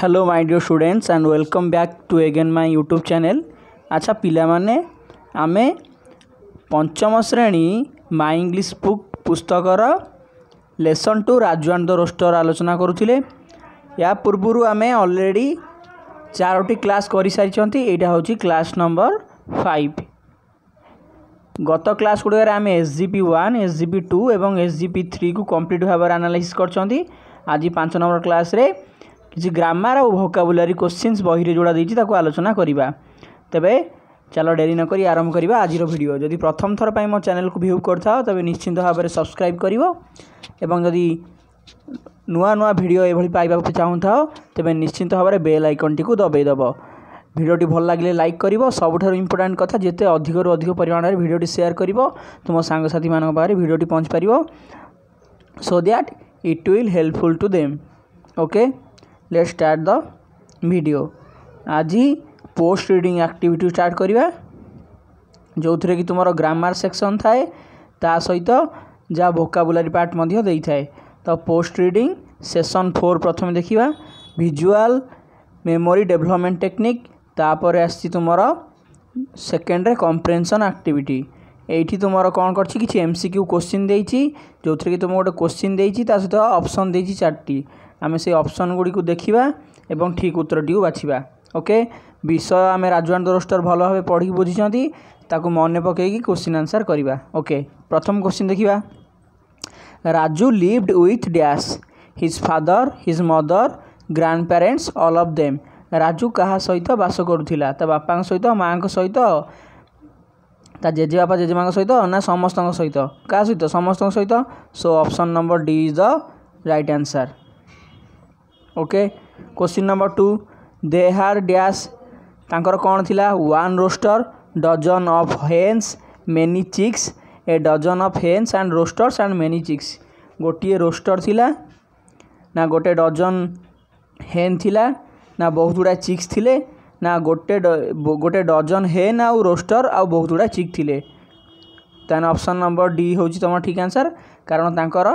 Hello my dear students and welcome back to again my YouTube channel ଆଚ୍ଛା ପିଲାମାନେ ଆମେ ପଞ୍ଚମ ଶ୍ରେଣୀ ମାଇ ଇଂଲିଶ ବୁକ୍ ପୁସ୍ତକର lesson two Raju and the rooster ଆଲୋଚନା କରୁଥିଲେ ଏହା ପୂର୍ବରୁ ଆମେ ଅଲରେଡ଼ି ଚାରୋଟି କ୍ଲାସ୍ କରିସାରିଛନ୍ତି ଏଇଟା ହେଉଛି କ୍ଲାସ୍ ନମ୍ବର ଫାଇଭ୍ ଗତ କ୍ଲାସ୍ ଗୁଡ଼ିକରେ ଆମେ S G P one S G P two ଏବଂ ଏସ୍ ଜି ପି ଥ୍ରୀକୁ କମ୍ପ୍ଲିଟ୍ ଭାବରେ ଆନାଲାଇସିସ୍ କରିଛନ୍ତି ଆଜି ପାଞ୍ଚ ନମ୍ବର କ୍ଲାସ୍ରେ কিছু ଗ୍ରାମାର ଆଉ ଭୋକାବୁଲାରୀ କୋଶ୍ଚିନ୍ସ ବହିରେ ଯେଉଁଟା ଦେଇଛି ତାକୁ ଆଲୋଚନା କରିବା ତେବେ ଚାଲ ଡେରି ନକରି ଆରମ୍ଭ କରିବା ଆଜିର ଭିଡ଼ିଓ ଯଦି ପ୍ରଥମ ଥର ପାଇଁ ମୋ ଚ୍ୟାନେଲକୁ ଭିୟୁ କରିଥାଅ ତେବେ ନିଶ୍ଚିନ୍ତ ଭାବରେ ସବସ୍କ୍ରାଇବ୍ କରିବ ଏବଂ ଯଦି ନୂଆ ନୂଆ ଭିଡ଼ିଓ ଏଭଳି ପାଇବାକୁ ଚାହୁଁଥାଅ ତେବେ ନିଶ୍ଚିନ୍ତ ଭାବରେ ବେଲ୍ ଆଇକନ୍ଟିକୁ ଦବାଇ ଦେବ ଭିଡ଼ିଓଟି ଭଲ ଲାଗିଲେ ଲାଇକ୍ କରିବ ସବୁଠାରୁ ଇମ୍ପୋର୍ଟାଣ୍ଟ କଥା ଯେତେ ଅଧିକରୁ ଅଧିକ ପରିମାଣରେ ଭିଡ଼ିଓଟି ସେୟାର କରିବ ତୁମ ସାଙ୍ଗସାଥିମାନଙ୍କ ପାଖରେ ଭିଡ଼ିଓଟି ପହଞ୍ଚିପାରିବ so that it will helpful to them okay let start the video ଆଜି ପୋଷ୍ଟ ରିଡ଼ିଂ ଆକ୍ଟିଭିଟି ଷ୍ଟାର୍ଟ କରିବା ଯେଉଁଥିରେ କି ତୁମର ଗ୍ରାମାର ସେକ୍ସନ୍ ଥାଏ ତା ସହିତ ଯାହା ଭୋକାବୁଲାରୀ ପାର୍ଟ ମଧ୍ୟ ଦେଇଥାଏ ତ ପୋଷ୍ଟ ରିଡ଼ିଂ ସେସନ୍ ଫୋର୍ ପ୍ରଥମେ ଦେଖିବା ଭିଜୁଆଲ୍ ମେମୋରି ଡେଭଲପମେଣ୍ଟ ଟେକ୍ନିକ୍ ତାପରେ ଆସିଛି ତୁମର ସେକେଣ୍ଡରେ କମ୍ପ୍ରେନ୍ସନ୍ ଆକ୍ଟିଭିଟି ଏଇଠି ତୁମର କ'ଣ କରିଛି କିଛି ଏମ୍ ସି କ୍ୟୁ କୋଶ୍ଚିନ୍ ଦେଇଛି ଯେଉଁଥିରେ କି ତୁମକୁ ଗୋଟେ କୋଶ୍ଚିନ୍ ଦେଇଛି ତା ସହିତ ଅପସନ୍ ଦେଇଛି ଚାରିଟି ଆମେ ସେଇ ଅପସନ୍ ଗୁଡ଼ିକୁ ଦେଖିବା ଏବଂ ଠିକ୍ ଉତ୍ତରଟିକୁ ବାଛିବା ଓକେ ବିଷୟ ଆମେ ରାଜୁଆନ୍ ଦୋରଷ୍ଟର ଭଲ ଭାବେ ପଢ଼ିକି ବୁଝିଛନ୍ତି ତାକୁ ମନେ ପକାଇକି କୋଶ୍ଚିନ୍ ଆନ୍ସର୍ କରିବା ଓକେ ପ୍ରଥମ କୋଶ୍ଚିନ୍ ଦେଖିବା Raju lived with dash his father his mother grandparents all of them Raju କାହା ସହିତ ବାସ କରୁଥିଲା ତା ବାପାଙ୍କ ସହିତ ମାଆଙ୍କ ସହିତ ତା ଜେଜେବାପା ଜେଜେମାଙ୍କ ସହିତ ନା ସମସ୍ତଙ୍କ ସହିତ କାହା ସହିତ ସମସ୍ତଙ୍କ ସହିତ so option number D is the right answer okay question number two they had dash ତାଙ୍କର କ'ଣ ଥିଲା one rooster dozen of hens many chicks a dozen of hens and roosters and many chicks ଗୋଟିଏ rooster ଥିଲା ନା ଗୋଟେ dozen ହେନ୍ ଥିଲା ନା ବହୁତ ଗୁଡ଼ାଏ ଚିକ୍ସ ଥିଲେ ନା ଗୋଟେ ଗୋଟେ ଡଜନ୍ ହେନ୍ ଆଉ ରୋଷ୍ଟର ଆଉ ବହୁତ ଗୁଡ଼ାଏ ଚିକ୍ ଥିଲେ ତାହେଲେ ଅପସନ୍ ନମ୍ବର ଡି ହେଉଛି ତୁମର ଠିକ୍ ଆନ୍ସର୍ କାରଣ ତାଙ୍କର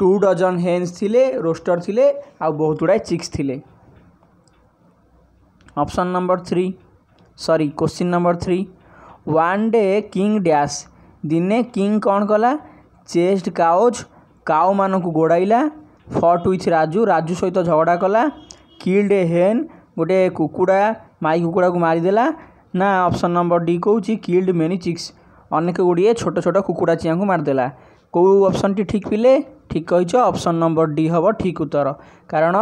ଟୁ ଡଜନ୍ ହେନ୍ସ ଥିଲେ ରୋଷ୍ଟର୍ ଥିଲେ ଆଉ ବହୁତ ଗୁଡ଼ାଏ ଚିକ୍ସ ଥିଲେ option number three sorry question number three one day king dash ଦିନେ କିଙ୍ଗ କ'ଣ କଲା ଚେଷ୍ଟ କାଉଜ କାଉମାନଙ୍କୁ ଗୋଡ଼ାଇଲା ଫଟ୍ ୱିଥ୍ ରାଜୁ ରାଜୁ ସହିତ ଝଗଡ଼ା କଲା କିଲ୍ଡ ଏ ହେନ୍ ଗୋଟେ କୁକୁଡ଼ା ମାଇ କୁକୁଡ଼ାକୁ ମାରିଦେଲା ନା ଅପସନ୍ ନମ୍ବର ଡି କହୁଛି କିଲ୍ଡ ମେନି ଚିକ୍ସ ଅନେକ ଗୁଡ଼ିଏ ଛୋଟ ଛୋଟ କୁକୁଡ଼ା ଚିଆଁକୁ ମାରିଦେଲା कोही अप्सन टी ठीक ठिक पिले ठिक अप्सन नम्बर डी हे ठीक उत्तर कारण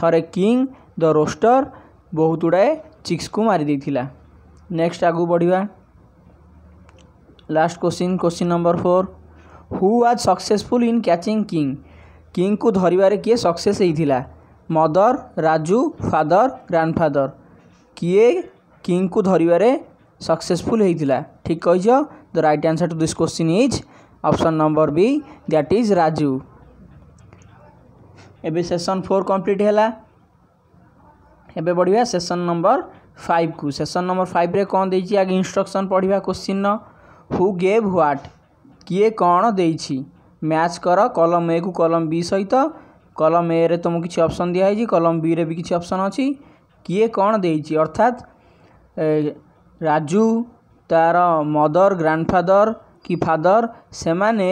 थरे किंग द रोस्टर बहुत गुडा चिकसको मारिदिइलाेक्सट आग बढ्ला लास्ट क्विन् कोसिन् नम्बर फोर हुक्सेसफुल्न क्याचिङ किङ किङ कु धरबि कि सक्सेस है mother Raj father grandfather कि किङ कु धरबार सक्सेसफुल्ला ठिक the right answer to this question is option number B that is Raju एवं सेसन फोर कम्प्लीट है एवं बढ़िया सेसन नंबर फाइव को सेसन नंबर फाइव रे कौन दे आगे इंस्ट्रक्शन पढ़ा क्वेश्चन हु गेव ह्वाट किए कौन दे मैच कर कलम ए को कलम बी सहित कलम ए रे तुमको किसी ऑप्शन दिखाई कलम बी रे भी किसी ऑप्शन अच्छी किए कौन दे अर्थात राजू तार मदर ग्रांडफादर କି ଫାଦର୍ ସେମାନେ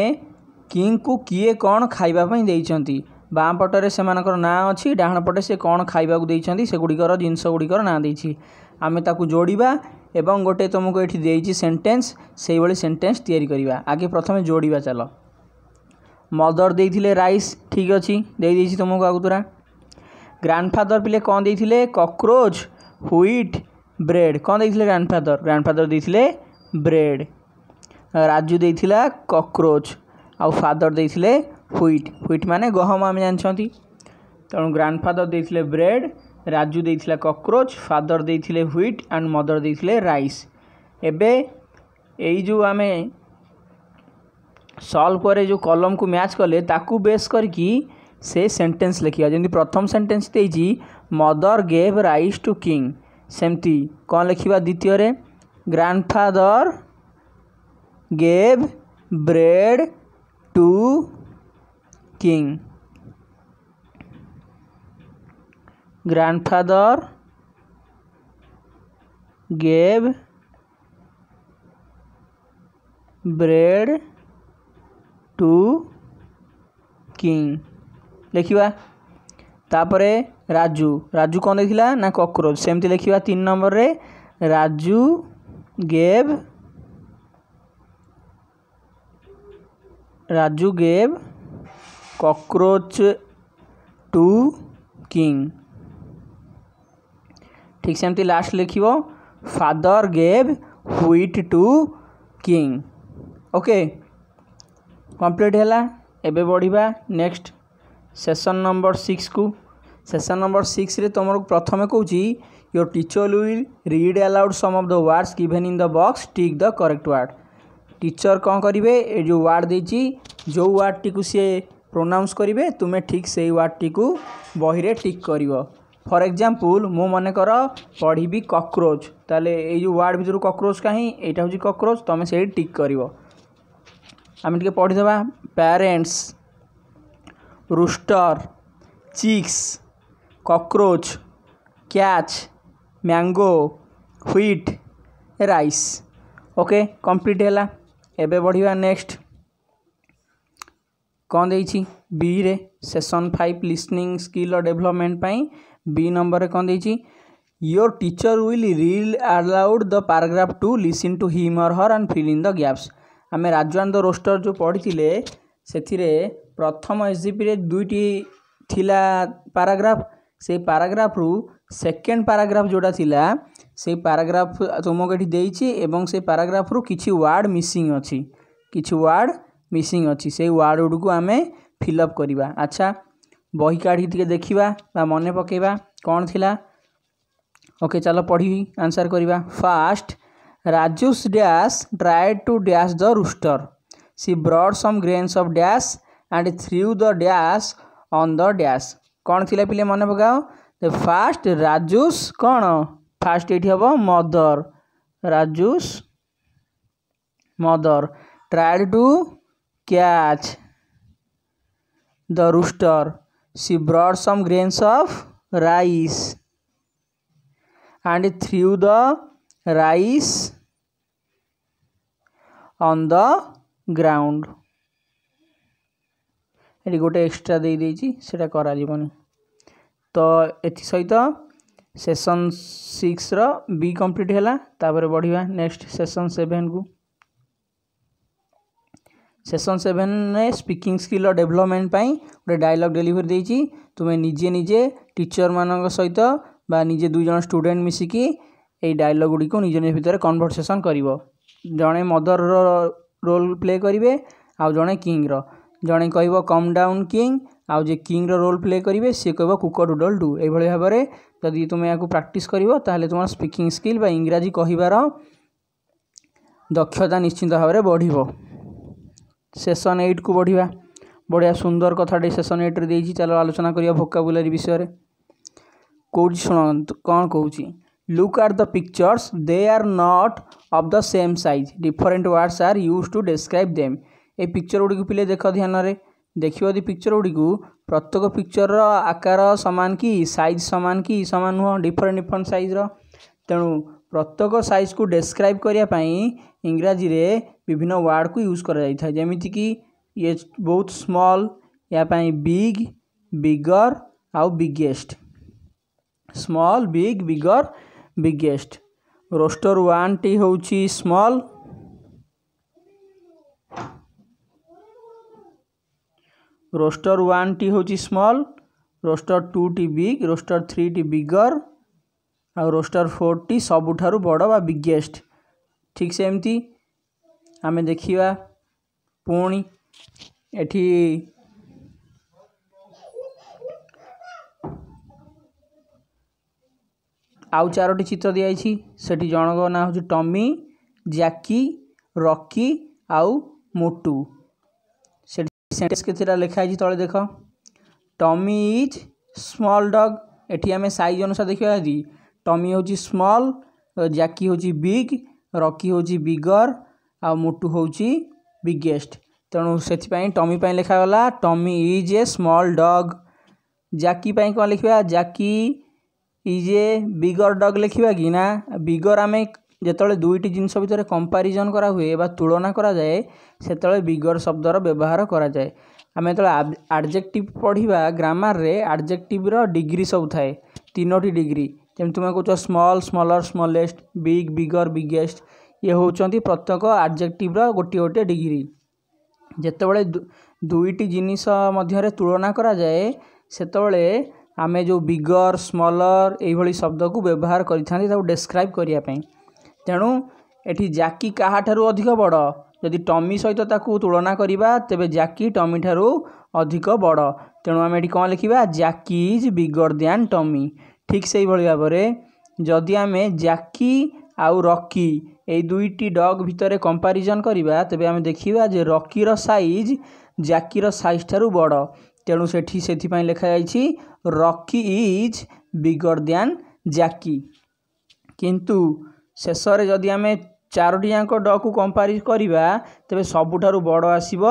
କିଙ୍ଗକୁ କିଏ କ'ଣ ଖାଇବା ପାଇଁ ଦେଇଛନ୍ତି ବାଁ ପଟରେ ସେମାନଙ୍କର ନାଁ ଅଛି ଡାହାଣ ପଟେ ସେ କ'ଣ ଖାଇବାକୁ ଦେଇଛନ୍ତି ସେଗୁଡ଼ିକର ଜିନିଷ ଗୁଡ଼ିକର ନାଁ ଦେଇଛି ଆମେ ତାକୁ ଯୋଡ଼ିବା ଏବଂ ଗୋଟେ ତୁମକୁ ଏଠି ଦେଇଛି ସେଣ୍ଟେନ୍ସ ସେଇଭଳି ସେଣ୍ଟେନ୍ସ ତିଆରି କରିବା ଆଗେ ପ୍ରଥମେ ଯୋଡ଼ିବା ଚାଲ ମଦର୍ ଦେଇଥିଲେ ରାଇସ୍ ଠିକ୍ ଅଛି ଦେଇଦେଇଛି ତୁମକୁ ଆଗତୁରା ଗ୍ରାଣ୍ଡଫାଦର୍ ପିଲେ କ'ଣ ଦେଇଥିଲେ କକ୍ରୋଚ୍ ହ୍ୱିଟ୍ ବ୍ରେଡ଼୍ କ'ଣ ଦେଇଥିଲେ ଗ୍ରାଣ୍ଡଫାଦର୍ ଗ୍ରାଣ୍ଡଫାଦର୍ ଦେଇଥିଲେ ବ୍ରେଡ଼୍ ରାଜୁ ଦେଇଥିଲା କକ୍ରୋଚ୍ ଆଉ ଫାଦର୍ ଦେଇଥିଲେ ହ୍ୱିଟ୍ ହ୍ୱିଟ୍ ମାନେ ଗହମ ଆମେ ଜାଣିଛନ୍ତି ତେଣୁ ଗ୍ରାଣ୍ଡଫାଦର୍ ଦେଇଥିଲେ ବ୍ରେଡ଼୍ ରାଜୁ ଦେଇଥିଲା କକ୍ରୋଚ୍ ଫାଦର୍ ଦେଇଥିଲେ ହ୍ୱିଟ୍ ଆଣ୍ଡ ମଦର୍ ଦେଇଥିଲେ ରାଇସ୍ ଏବେ ଏଇ ଯେଉଁ ଆମେ ସଲ୍ଭ ପରେ ଯେଉଁ କଲମକୁ ମ୍ୟାଚ୍ କଲେ ତାକୁ ବେସ୍ କରିକି ସେ ସେଣ୍ଟେନ୍ସ ଲେଖିବା ଯେମିତି ପ୍ରଥମ ସେଣ୍ଟେନ୍ସ ଦେଇଛି mother gave rice to king ସେମିତି କ'ଣ ଲେଖିବା ଦ୍ୱିତୀୟରେ ଗ୍ରାଣ୍ଡଫାଦର୍ gave bread to king grandfather gave bread to king লেখিবা তারপরে রাজু রাজু কোন দেখিলা না ককরোচ সেমতি লেখিবা তিন নম্বরে Raju gave Raju gave cockroach to king. ठीक सेमती लास्ट लिखियो father gave wheat to king okay complete है एबे बढ़िया नेक्स्ट सेसन नंबर सिक्स को सेसन नंबर सिक्स रे तुम प्रथम कौच your teacher will read aloud some of the words given in the box tick the correct word teacher କ'ଣ କରିବେ ଏ ଯେଉଁ ୱାର୍ଡ଼ ଦେଇଛି ଯେଉଁ ୱାର୍ଡ଼ଟିକୁ ସିଏ ପ୍ରୋନାଉନ୍ସ କରିବେ ତୁମେ ଠିକ୍ ସେଇ ୱାର୍ଡ଼ଟିକୁ ବହିରେ ଟିକ୍ କରିବ ଫର୍ ଏଗ୍ଜାମ୍ପଲ୍ ମୁଁ ମନେକର ପଢ଼ିବି କକ୍ରୋଚ୍ ତା'ହେଲେ ଏଇ ଯେଉଁ ୱାର୍ଡ଼ ଭିତରୁ କକ୍ରୋଚ୍ କାହିଁ ଏଇଟା ହେଉଛି କକ୍ରୋଚ୍ ତୁମେ ସେଇଠି ଟିକ୍ କରିବ ଆମେ ଟିକେ ପଢ଼ିଦେବା parents rooster chicks cockroach catch mango wheat rice okay complete ହେଲା ଏବେ ବଢ଼ିବା ନେକ୍ସଟ କ'ଣ ଦେଇଛି ବିରେ ସେସନ୍ ଫାଇଭ୍ ଲିସନିଂ ସ୍କିଲ୍ର ଡେଭଲପମେଣ୍ଟ ପାଇଁ ବି ନମ୍ବରରେ କ'ଣ ଦେଇଛି your teacher will read aloud the paragraph to listen to him or her and fill in the gaps आम राजवान द रोस्टर जो पढ़ी से प्रथम एसजीपी दुईटी थिला पैराग्राफ से पैराग्राफ रु सेकेंड पैराग्राफ जोटा थिला সেই ପାରାଗ୍ରାଫ ତୁମକୁ ଏଠି ଦେଇଛି ଏବଂ ସେ ପାରାଗ୍ରାଫରୁ କିଛି ୱାର୍ଡ଼ ମିସିଂ ଅଛି କିଛି ୱାର୍ଡ଼ ମିସିଂ ଅଛି ସେଇ ୱାର୍ଡ଼ ଗୁଡ଼ିକୁ ଆମେ ଫିଲ୍ଅପ୍ କରିବା ଆଚ୍ଛା ବହି କାଢ଼ିକି ଟିକେ ଦେଖିବା ବା ମନେ ପକାଇବା କ'ଣ ଥିଲା ଓକେ ଚାଲ ପଢ଼ି ଆନ୍ସର କରିବା first Raju's dash try to dash the rooster she brought some grains of dash and threw the dash on the dash କ'ଣ ଥିଲା ପିଲେ ମନେ ପକାଅ ଫାଷ୍ଟ ରାଜୁସ୍ କ'ଣ ফার্স্ট এটি হব mother Raju's mother tried to catch the rooster. She brought some grains of rice and threw the rice on the ground. এটি গোটে এক্সট্রা দিয়ে দিয়েছি সেটা করা যাবনি তো এথি সহিত ସେସନ୍ ସିକ୍ସର ବି କମ୍ପ୍ଲିଟ୍ ହେଲା ତାପରେ ବଢ଼ିବା ନେକ୍ସଟ ସେସନ୍ ସେଭେନକୁ ସେସନ୍ ସେଭେନରେ ସ୍ପିକିଂ ସ୍କିଲ୍ର ଡେଭଲପମେଣ୍ଟ ପାଇଁ ଗୋଟେ ଡାଇଲଗ୍ ଡେଲିଭରି ଦେଇଛି ତୁମେ ନିଜେ ନିଜେ ଟିଚର୍ମାନଙ୍କ ସହିତ ବା ନିଜେ ଦୁଇ ଜଣ ଷ୍ଟୁଡେଣ୍ଟ ମିଶିକି ଏଇ ଡାଇଲଗ୍ ଗୁଡ଼ିକୁ ନିଜ ନିଜ ଭିତରେ କନଭରସେସନ୍ କରିବ ଜଣେ ମଦରର ରୋଲ୍ ପ୍ଲେ କରିବେ ଆଉ ଜଣେ କିଙ୍ଗର ଜଣେ କହିବ କମ୍ ଡାଉନ୍ କିଙ୍ଗ ଆଉ ଯିଏ କିଙ୍ଗର ରୋଲ୍ ପ୍ଲେ କରିବେ ସିଏ କହିବ କୁକ ଡୁଡଲ୍ ଡୁ ଏଇଭଳି ଭାବରେ ଯଦି ତୁମେ ଏହାକୁ ପ୍ରାକ୍ଟିସ୍ କରିବ ତାହେଲେ ତୁମର ସ୍ପିକିଂ ସ୍କିଲ୍ ବା ଇଂରାଜୀ କହିବାର ଦକ୍ଷତା ନିଶ୍ଚିନ୍ତ ଭାବରେ ବଢ଼ିବ ସେସନ୍ ଏଇଟ୍କୁ ବଢ଼ିବା ବଢ଼ିଆ ସୁନ୍ଦର କଥାଟେ ସେସନ୍ ଏଇଟ୍ରେ ଦେଇଛି ଚାଲ ଆଲୋଚନା କରିବା ଭୋକାବୁଲାରୀ ବିଷୟରେ କହୁଛି ଶୁଣନ୍ତୁ କ'ଣ କହୁଛି look at the pictures they are not of the same size different words are used to describe them ଏ ପିକ୍ଚର୍ ଗୁଡ଼ିକୁ ପିଲେ ଦେଖ ଧ୍ୟାନରେ ଦେଖିବ ଯଦି ପିକ୍ଚର ଗୁଡ଼ିକୁ ପ୍ରତ୍ୟେକ ପିକ୍ଚରର ଆକାର ସମାନ କି ସାଇଜ୍ ସମାନ କି ସମାନ ନୁହଁ ଡିଫରେଣ୍ଟ ଡିଫରେଣ୍ଟ ସାଇଜ୍ର ତେଣୁ ପ୍ରତ୍ୟେକ ସାଇଜ୍କୁ ଡେସ୍କ୍ରାଇବ୍ କରିବା ପାଇଁ ଇଂରାଜୀରେ ବିଭିନ୍ନ ୱାର୍ଡ଼କୁ ୟୁଜ୍ କରାଯାଇଥାଏ ଯେମିତିକି ଇଏ ବହୁତ ସ୍ମଲ୍ ଏହା ପାଇଁ ବିଗ୍ ବିଗର୍ ଆଉ biggest small big bigger biggest rooster ୱାନ୍ଟି ହେଉଛି ସ୍ମଲ୍ ରୋଷ୍ଟର ୱାନ୍ଟି ହେଉଛି ସ୍ମଲ୍ ରୋଷ୍ଟର ଟୁଟି ବିଗ୍ ରୋଷ୍ଟର ଥ୍ରୀଟି ବିଗର୍ ଆଉ ରୋଷ୍ଟର ଫୋର୍ଟି ସବୁଠାରୁ ବଡ଼ ବା ବିଗେଷ୍ଟ ଠିକ୍ ସେମିତି ଆମେ ଦେଖିବା ପୁଣି ଏଠି ଆଉ ଚାରୋଟି ଚିତ୍ର ଦିଆଯାଇଛି ସେଠି ଜଣଙ୍କ ନାଁ ହେଉଛି ଟମି ଜ୍ୟାକି ରକି ଆଉ ମୋଟୁ सेन्टेन्स के लिखाई तले देख टमी इज स्मल डग एटी आम सैज अनुसार देखा टमी हूँ स्मल जैकी हूँ बिग रकी हूँ बिगर आ मोटू हूँ बिगेस्ट तेणु से टमी लिखागला Tommy is a small dog Jackie कौन लिखा जैकी इज ए बिगर डग लिखा कि ना बिगर आम ଯେତେବେଳେ ଦୁଇଟି ଜିନିଷ ଭିତରେ କମ୍ପାରିଜନ୍ କରାହୁଏ ବା ତୁଳନା କରାଯାଏ ସେତେବେଳେ ବିଗର ଶବ୍ଦର ବ୍ୟବହାର କରାଯାଏ ଆମେ ଯେତେବେଳେ ଆଡ଼ଜେକ୍ଟିଭ୍ ପଢ଼ିବା ଗ୍ରାମାରରେ ଆଡ଼ଜେକ୍ଟିଭ୍ର ଡିଗ୍ରୀ ସବୁ ଥାଏ ତିନୋଟି ଡିଗ୍ରୀ ଯେମିତି ତୁମେ କହୁଛ small smaller smallest big bigger biggest ଇଏ ହେଉଛନ୍ତି ପ୍ରତ୍ୟେକ ଆଡ଼ଜେକ୍ଟିଭ୍ର ଗୋଟିଏ ଗୋଟିଏ ଡିଗ୍ରୀ ଯେତେବେଳେ ଦୁଇଟି ଜିନିଷ ମଧ୍ୟରେ ତୁଳନା କରାଯାଏ ସେତେବେଳେ ଆମେ ଯେଉଁ ବିଗର୍ ସ୍ମଲର୍ ଏଇଭଳି ଶବ୍ଦକୁ ବ୍ୟବହାର କରିଥାନ୍ତି ତାକୁ ଡେସ୍କ୍ରାଇବ୍ କରିବା ପାଇଁ ତେଣୁ ଏଠି ଜ୍ୟାକି କାହାଠାରୁ ଅଧିକ ବଡ଼ ଯଦି ଟମି ସହିତ ତାକୁ ତୁଳନା କରିବା ତେବେ ଜ୍ୟାକି ଟମିଠାରୁ ଅଧିକ ବଡ଼ ତେଣୁ ଆମେ ଏଠି କ'ଣ ଲେଖିବା Jackie is bigger than Tommy ଠିକ୍ ସେହିଭଳି ଭାବରେ ଯଦି ଆମେ ଜ୍ୟାକି ଆଉ ରକି ଏଇ ଦୁଇଟି ଡଗ୍ ଭିତରେ କମ୍ପାରିଜନ୍ କରିବା ତେବେ ଆମେ ଦେଖିବା ଯେ ରକିର ସାଇଜ୍ ଜ୍ୟାକିର ସାଇଜ୍ ଠାରୁ ବଡ଼ ତେଣୁ ସେଠି ସେଥିପାଇଁ ଲେଖାଯାଇଛି Rocky is bigger than Jackie କିନ୍ତୁ ଶେଷରେ ଯଦି ଆମେ ଚାରୋଟିଯାକ ଡକୁ କମ୍ପାରି କରିବା ତେବେ ସବୁଠାରୁ ବଡ଼ ଆସିବ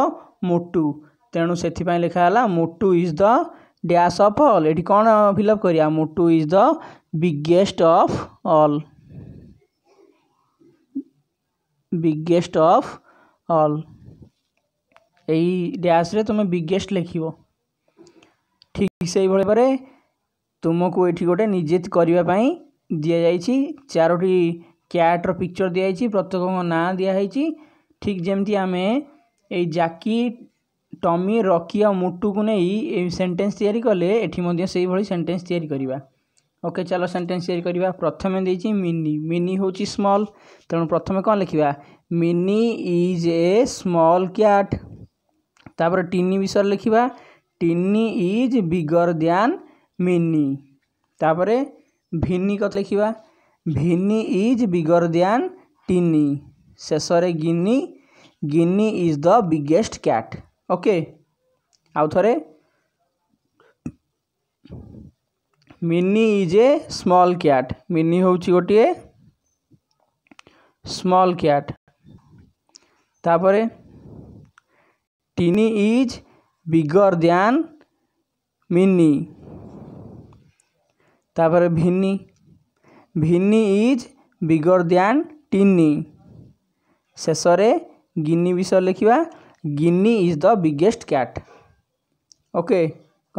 ମୋଟୁ ତେଣୁ ସେଥିପାଇଁ ଲେଖା ହେଲା Motu is the dash of all ଏଠି କ'ଣ ଫିଲଅପ୍ କରିବା Motu is the biggest of all biggest of all ଏଇ ଡ୍ୟାସ୍ରେ ତୁମେ ବିଗେଷ୍ଟ ଲେଖିବ ଠିକ୍ ସେଇଭଳି ଭାବରେ ତୁମକୁ ଏଠି ଗୋଟେ ନିଜେ କରିବା ପାଇଁ ଦିଆଯାଇଛି ଚାରୋଟି କ୍ୟାଟ୍ର ପିକ୍ଚର୍ ଦିଆହେଇଛି ପ୍ରତ୍ୟେକଙ୍କ ନାଁ ଦିଆହେଇଛି ଠିକ୍ ଯେମିତି ଆମେ ଏଇ ଜାକି ଟମି ରକି ଆଉ ମୁଟୁକୁ ନେଇ ଏଇ ସେଣ୍ଟେନ୍ସ ତିଆରି କଲେ ଏଠି ମଧ୍ୟ ସେଇଭଳି ସେଣ୍ଟେନ୍ସ ତିଆରି କରିବା ଓକେ ଚାଲ ସେଣ୍ଟେନ୍ସ ତିଆରି କରିବା ପ୍ରଥମେ ଦେଇଛି ମିନି ମିନି ହେଉଛି ସ୍ମଲ୍ ତେଣୁ ପ୍ରଥମେ କ'ଣ ଲେଖିବା Mini is a small cat ତାପରେ ଟିନି ବିଷୟରେ ଲେଖିବା Tini is bigger than Mini ତାପରେ ଭିନି କଥା ଲେଖିବା ଭିନି ଇଜ୍ ବିଗର୍ ଦ୍ୟାନ୍ ଟିନି ଶେଷରେ Gini Gini is the biggest cat okay ଆଉ ଥରେ Mini is a small cat Mini ହେଉଛି ଗୋଟିଏ ସ୍ମଲ୍ କ୍ୟାଟ୍ ତାପରେ Tini is bigger than Mini ତାପରେ Vini ଭିନି is bigger than Tini ଶେଷରେ ଗିନି ବିଷୟ ଲେଖିବା Gini is the biggest cat okay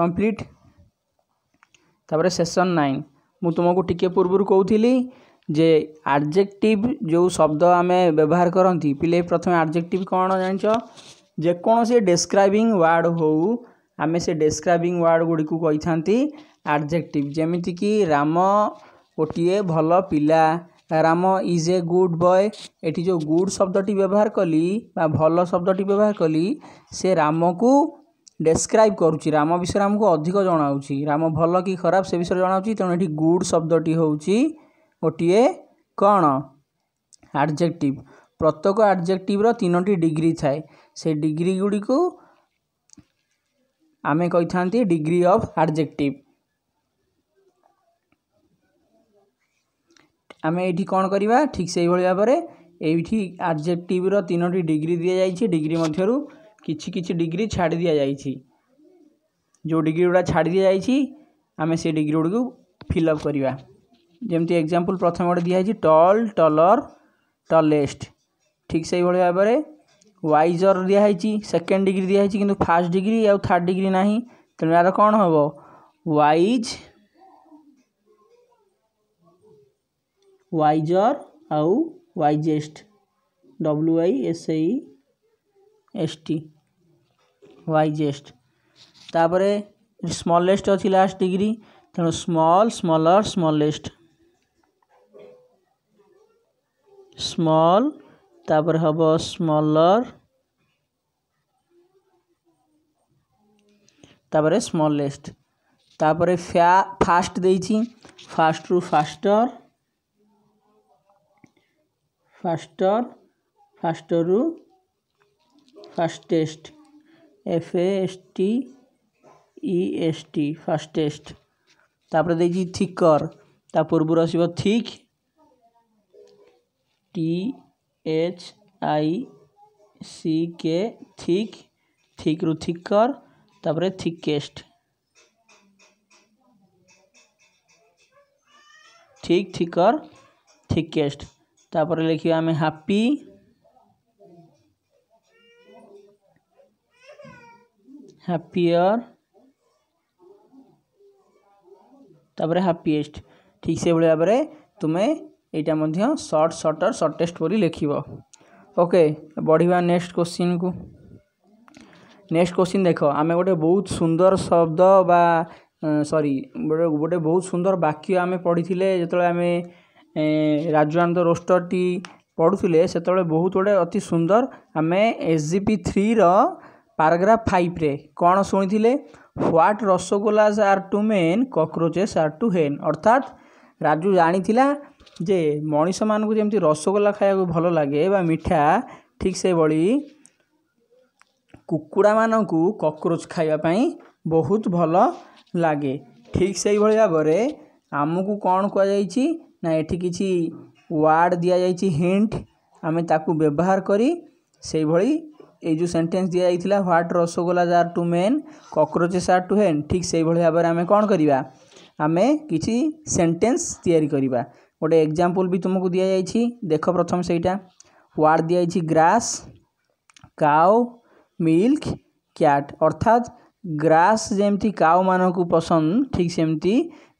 complete ତାପରେ ସେସନ୍ ନାଇନ୍ ମୁଁ ତୁମକୁ ଟିକେ ପୂର୍ବରୁ କହୁଥିଲି ଯେ ଆଡ଼ଜେକ୍ଟିଭ୍ ଯେଉଁ ଶବ୍ଦ ଆମେ ବ୍ୟବହାର କରନ୍ତି ପିଲେ ପ୍ରଥମେ ଆଡ଼ଜେକ୍ଟିଭ୍ କ'ଣ ଜାଣିଛ ଯେକୌଣସି ଡେସ୍କ୍ରାଇବିଂ ୱାର୍ଡ଼ ହେଉ ଆମେ ସେ ଡେସ୍କ୍ରାଇବିଂ ୱାର୍ଡ଼ ଗୁଡ଼ିକୁ କହିଥାନ୍ତି ଆଡ଼ଜେକ୍ଟିଭ୍ ଯେମିତିକି ରାମ ଗୋଟିଏ ଭଲ ପିଲା Ram is a good boy ଏଠି ଯେଉଁ ଗୁଡ଼୍ ଶବ୍ଦଟି ବ୍ୟବହାର କଲି ବା ଭଲ ଶବ୍ଦଟି ବ୍ୟବହାର କଲି ସେ ରାମକୁ ଡେସ୍କ୍ରାଇବ୍ କରୁଛି ରାମ ବିଷୟରେ ଆମକୁ ଅଧିକ ଜଣାଉଛି ରାମ ଭଲ କି ଖରାପ ସେ ବିଷୟରେ ଜଣାଉଛି ତେଣୁ ଏଠି ଗୁଡ଼୍ ଶବ୍ଦଟି ହେଉଛି ଗୋଟିଏ କ'ଣ ଆଡ଼ଜେକ୍ଟିଭ୍ ପ୍ରତ୍ୟେକ ଆଡ଼ଜେକ୍ଟିଭ୍ର ତିନୋଟି ଡିଗ୍ରୀ ଥାଏ ସେ ଡିଗ୍ରୀ ଗୁଡ଼ିକୁ ଆମେ କହିଥାନ୍ତି ଡିଗ୍ରୀ ଅଫ୍ ଆଡ଼ଜେକ୍ଟିଭ୍ ଆମେ ଏଇଠି କ'ଣ କରିବା ଠିକ୍ ସେଇଭଳି ଭାବରେ ଏଇଠି ଆଡ଼ଜେକ୍ଟିଭ୍ର ତିନୋଟି ଡିଗ୍ରୀ ଦିଆଯାଇଛି ଡିଗ୍ରୀ ମଧ୍ୟରୁ କିଛି କିଛି ଡିଗ୍ରୀ ଛାଡ଼ି ଦିଆଯାଇଛି ଯେଉଁ ଡିଗ୍ରୀ ଗୁଡ଼ା ଛାଡ଼ି ଦିଆଯାଇଛି ଆମେ ସେ ଡିଗ୍ରୀ ଗୁଡ଼ିକୁ ଫିଲ୍ଅପ୍ କରିବା ଯେମିତି ଏକ୍ଜାମ୍ପଲ୍ ପ୍ରଥମେ ଗୋଟେ ଦିଆହେଇଛି ଟଲ୍ ଟଲର୍ ଟଲେଷ୍ଟ ଠିକ୍ ସେଇଭଳି ଭାବରେ ୱାଇଜର୍ ଦିଆହେଇଛି ସେକେଣ୍ଡ ଡିଗ୍ରୀ ଦିଆହେଇଛି କିନ୍ତୁ ଫାର୍ଷ୍ଟ ଡିଗ୍ରୀ ଆଉ ଥାର୍ଡ଼ ଡିଗ୍ରୀ ନାହିଁ ତେଣୁ ଏହାର କ'ଣ ହେବ ୱାଇଜ୍ ୱାଇଜର୍ ଆଉ wisest W Y S I S T wisest ତାପରେ ସ୍ମଲେଷ୍ଟ ଅଛି ଲାଷ୍ଟ ଡିଗ୍ରୀ ତେଣୁ ସ୍ମଲ୍ ସ୍ମଲର୍ ସ୍ମଲେଷ୍ଟ ସ୍ମଲ୍ ତାପରେ ହେବ ସ୍ମଲର୍ ତାପରେ ସ୍ମଲେଷ୍ଟ ତାପରେ ଫ୍ୟା ଫାଷ୍ଟ ଦେଇଛି ଫାଷ୍ଟରୁ ଫାଷ୍ଟର ফাস্টর ফাস্টরু fastest F S T E S T fastest তারপরে দেখছি থিকর তা পূর্বর আসব thick T H I C K thick থিকরু থিকর তারপরে থিকেস্ট থিক থিকর থিকেস্ট তারপরে লিখিবা আমি হাপি হ্যাপিয়ার তারপরে হ্যাপিয়েস্ট ঠিক সেভাবে ভাবে তুমি এইটা মধ্যে সর্ট সর্টর সর্টেস্ট বলে লিখব ওকে বড়া নেক্সট কোশ্চিন কু নেক্সট কোশ্চিন দেখ আমি গোটে বহুত সুন্দর শব্দ বা সরি গোটে বহুত সুন্দর বাক্য আমি পড়িলে যেতবে আমি ରାଜୁ ରୋଷ୍ଟର୍ଟି ପଢ଼ୁଥିଲେ ସେତେବେଳେ ବହୁତ ଗୁଡ଼େ ଅତି ସୁନ୍ଦର ଆମେ ଏସ୍ ଜି ପି ଥ୍ରୀର ପାରାଗ୍ରାଫ ଫାଇଭରେ କ'ଣ ଶୁଣିଥିଲେ what rasgullas are to men cockroaches are to hen ଅର୍ଥାତ୍ ରାଜୁ ଜାଣିଥିଲା ଯେ ମଣିଷମାନଙ୍କୁ ଯେମିତି ରସଗୋଲା ଖାଇବାକୁ ଭଲ ଲାଗେ ବା ମିଠା ଠିକ୍ ସେଭଳି କୁକୁଡ଼ାମାନଙ୍କୁ କକ୍ରୋଚ୍ ଖାଇବା ପାଇଁ ବହୁତ ଭଲ ଲାଗେ ଠିକ୍ ସେହିଭଳି ଭାବରେ ଆମକୁ କ'ଣ କୁହାଯାଇଛି ନା ଏଠି କିଛି ୱାର୍ଡ଼ ଦିଆଯାଇଛି ହିଣ୍ଟ ଆମେ ତାକୁ ବ୍ୟବହାର କରି ସେଇଭଳି ଏଇ ଯେଉଁ ସେଣ୍ଟେନ୍ସ ଦିଆଯାଇଥିଲା what rasgullas are to men cockroaches are to hen ଠିକ୍ ସେଇଭଳି ଭାବରେ ଆମେ କ'ଣ କରିବା ଆମେ କିଛି ସେଣ୍ଟେନ୍ସ ତିଆରି କରିବା ଗୋଟେ ଏକ୍ଜାମ୍ପଲ୍ ବି ତୁମକୁ ଦିଆଯାଇଛି ଦେଖ ପ୍ରଥମ ସେଇଟା ୱାର୍ଡ଼ ଦିଆଯାଇଛି ଗ୍ରାସ୍ କାଓ ମିଲ୍କ କ୍ୟାଟ୍ ଅର୍ଥାତ୍ ଗ୍ରାସ୍ ଯେମିତି କାଓମାନଙ୍କୁ ପସନ୍ଦ ଠିକ୍ ସେମିତି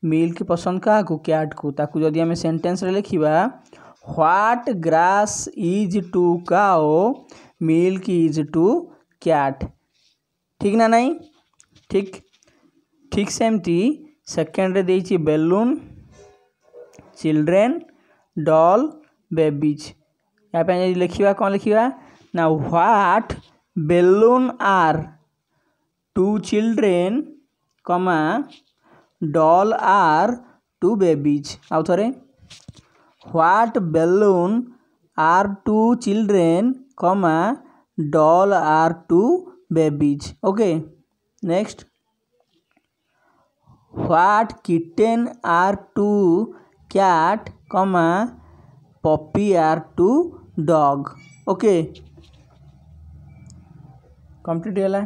मिल्क पसंद काकू क्याट को ताकू यदि हमें लिखा what grass is to cow milk is to cat ठीक ना नहीं ठीक ठीक सेमती सेकेंड रे बेलून चिल्ड्रेन डॉल बेबीज या पे यदि लिखा कौन लिखा ना what balloon are to children comma doll are to babies ଆଉ ଥରେ what balloon are to children comma doll are to babies okay next what kitten are to cat comma puppy are to dog okay complete ହେଲା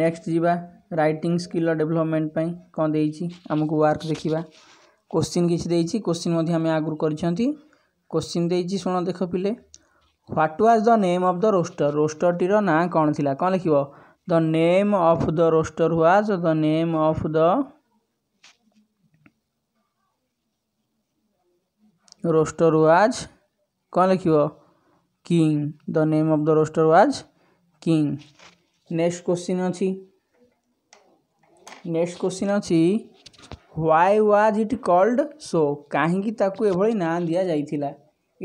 next ଯିବା writing ସ୍କିଲ୍ର development ପାଇଁ କ'ଣ ଦେଇଛି ଆମକୁ work ଦେଖିବା କୋଶ୍ଚିନ୍ କିଛି ଦେଇଛି କୋଶ୍ଚିନ୍ ମଧ୍ୟ ଆମେ ଆଗରୁ କରିଛନ୍ତି କୋଶ୍ଚିନ୍ ଦେଇଛି ଶୁଣ ଦେଖ ପିଲେ what was the name of the rooster ରୋଷ୍ଟରଟିର ନାଁ କ'ଣ ଥିଲା କ'ଣ ଲେଖିବ the name of the rooster was the name of the rooster was କ'ଣ ଲେଖିବ king the name of the rooster was king next question ଅଛି नेक्स्ट क्वेश्चन अच्छी why was it called so कहीं ना दि जाइला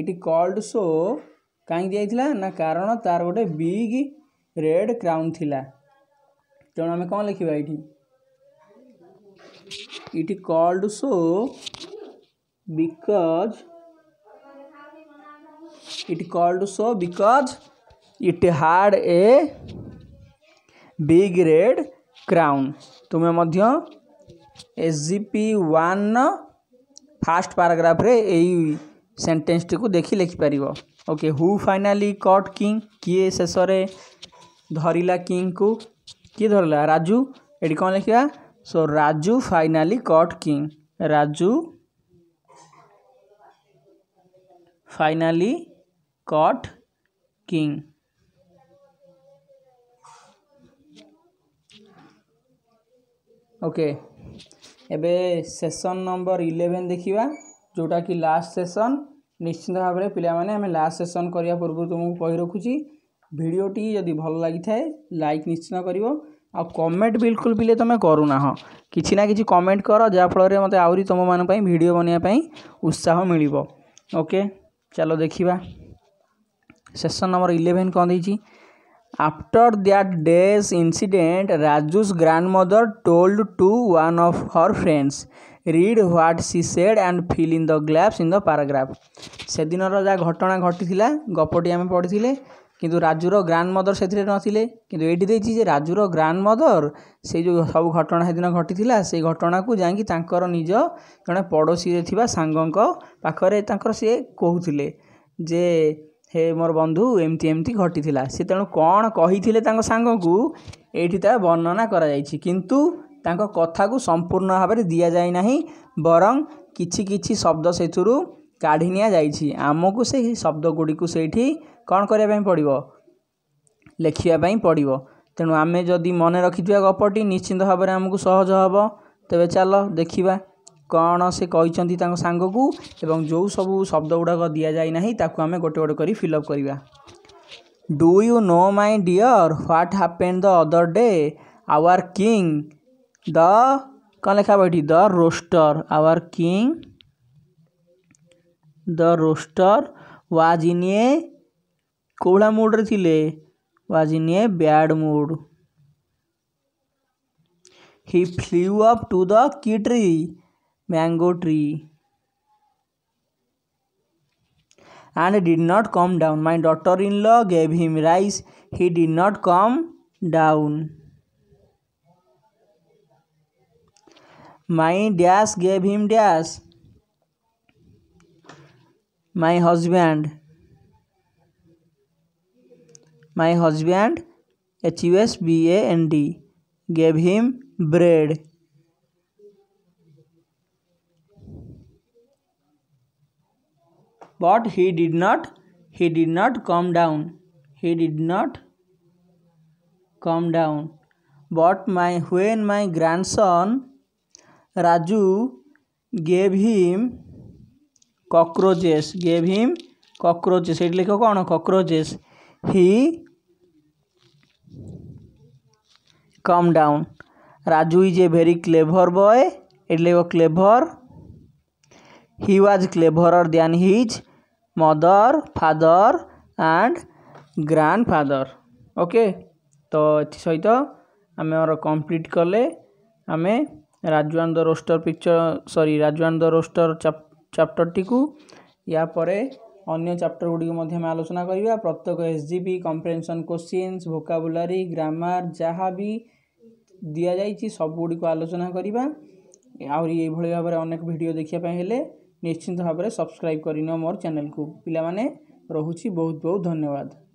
इट कल्ड सो कहीं दिखाई ना कारण तार गोटे बिग रेड क्राउन थिला तेणु आम कौन लिखा ये it called so because it called so because it had a big red crown तुम्हें S G P one first पाराग्राफ्रे सेटेन्स टी को देख लिखिपर okay who finally caught king किए शेष धरला किंग को किए धरला राजू ये कौन लिखा so Raju finally caught king Raju finally caught king okay ଏବେ ସେସନ୍ ନମ୍ବର ଇଲେଭେନ୍ ଦେଖିବା ଯେଉଁଟାକି ଲାଷ୍ଟ ସେସନ୍ ନିଶ୍ଚିନ୍ତ ଭାବରେ ପିଲାମାନେ ଆମେ ଲାଷ୍ଟ ସେସନ୍ କରିବା ପୂର୍ବରୁ ତୁମକୁ କହି ରଖୁଛି ଭିଡ଼ିଓଟି ଯଦି ଭଲ ଲାଗିଥାଏ ଲାଇକ୍ ନିଶ୍ଚିନ୍ତ କରିବ ଆଉ କମେଣ୍ଟ ବିଲକୁଲ ପିଲେ ତୁମେ କରୁନାହ କିଛି ନା କିଛି କମେଣ୍ଟ କର ଯାହାଫଳରେ ମୋତେ ଆହୁରି ତୁମମାନଙ୍କ ପାଇଁ ଭିଡ଼ିଓ ବନେଇବା ପାଇଁ ଉତ୍ସାହ ମିଳିବ ଓକେ ଚାଲ ଦେଖିବା ସେସନ୍ ନମ୍ବର ଇଲେଭେନ୍ କ'ଣ ଦେଇଛି after that day's incident Raju's grandmother told to one of her friends read what she said and fill in the glass in the paragraph ସେଦିନର ଯାହା ଘଟଣା ଘଟିଥିଲା ଗପଟି ଆମେ ପଢ଼ିଥିଲେ କିନ୍ତୁ ରାଜୁର ଗ୍ରାଣ୍ଡ ମଦର ସେଥିରେ ନଥିଲେ କିନ୍ତୁ ଏଇଠି ଦେଇଛି ଯେ ରାଜୁର ଗ୍ରାଣ୍ଡ ମଦର ସେଇ ଯେଉଁ ସବୁ ଘଟଣା ସେଦିନ ଘଟିଥିଲା ସେଇ ଘଟଣାକୁ ଯାଇକି ତାଙ୍କର ନିଜ ଜଣେ ପଡ଼ୋଶୀରେ ଥିବା ସାଙ୍ଗଙ୍କ ପାଖରେ ତାଙ୍କର ସିଏ କହୁଥିଲେ ଯେ ହେ ମୋର ବନ୍ଧୁ ଏମିତି ଏମିତି ଘଟିଥିଲା ସେ ତେଣୁ କ'ଣ କହିଥିଲେ ତାଙ୍କ ସାଙ୍ଗକୁ ଏଇଠି ତା ବର୍ଣ୍ଣନା କରାଯାଇଛି କିନ୍ତୁ ତାଙ୍କ କଥାକୁ ସମ୍ପୂର୍ଣ୍ଣ ଭାବରେ ଦିଆଯାଇ ନାହିଁ ବରଂ କିଛି କିଛି ଶବ୍ଦ ସେଥିରୁ କାଢ଼ି ନିଆଯାଇଛି ଆମକୁ ସେହି ଶବ୍ଦଗୁଡ଼ିକୁ ସେଇଠି କ'ଣ କରିବା ପାଇଁ ପଡ଼ିବ ଲେଖିବା ପାଇଁ ପଡ଼ିବ ତେଣୁ ଆମେ ଯଦି ମନେ ରଖିଥିବା ଗପଟି ନିଶ୍ଚିନ୍ତ ଭାବରେ ଆମକୁ ସହଜ ହେବ ତେବେ ଚାଲ ଦେଖିବା କ'ଣ ସେ କହିଛନ୍ତି ତାଙ୍କ ସାଙ୍ଗକୁ ଏବଂ ଯେଉଁ ସବୁ ଶବ୍ଦ ଗୁଡ଼ାକ ଦିଆଯାଇ ନାହିଁ ତାକୁ ଆମେ ଗୋଟେ ଗୋଟେ କରି ଫିଲ୍ଅପ୍ କରିବା do you know my dear what happen the other day our king the କ'ଣ ଲେଖା ହେବ ଏଠି the rooster our king the rooster was in a କେଉଁଭଳିଆ ମୁଡ଼୍ରେ ଥିଲେ was in a bad mood he flew up to the key tree mango tree and did not come down. My daughter in law gave him rice, he did not come down. My dash gave him dash. My husband. My husband, H U S B A N D, gave him bread. But he did not he did not come down he did not come down but my when my grandson raju gave him cockroaches gave him cockroaches ସେଇଠି ଲେଖିବ କ'ଣ cockroaches he come down raju is a very clever boy ଏଠି ଲେଖିବ clever he was cleverer than his mother father and grandfather okay ତ ଏଥିସହିତ ଆମେ ଆମର complete କଲେ ଆମେ Raju and the rooster picture sorry Raju and the rooster ଚାପ୍ଟରଟିକୁ ୟାପରେ ଅନ୍ୟ ଚାପ୍ଟର ଗୁଡ଼ିକୁ ମଧ୍ୟ ଆମେ ଆଲୋଚନା କରିବା ପ୍ରତ୍ୟେକ S G B comprehension questions vocabulary grammar ଯାହା ବି ଦିଆଯାଇଛି ସବୁଗୁଡ଼ିକୁ ଆଲୋଚନା କରିବା ଆହୁରି ଏଇଭଳି ଭାବରେ ଅନେକ ଭିଡ଼ିଓ ଦେଖିବା ପାଇଁ ହେଲେ ନିଶ୍ଚିନ୍ତ ଭାବରେ ସବସ୍କ୍ରାଇବ୍ କରିନିଅ ମୋର ଚ୍ୟାନେଲ୍କୁ ପିଲାମାନେ ରହୁଛି ବହୁତ ବହୁତ ଧନ୍ୟବାଦ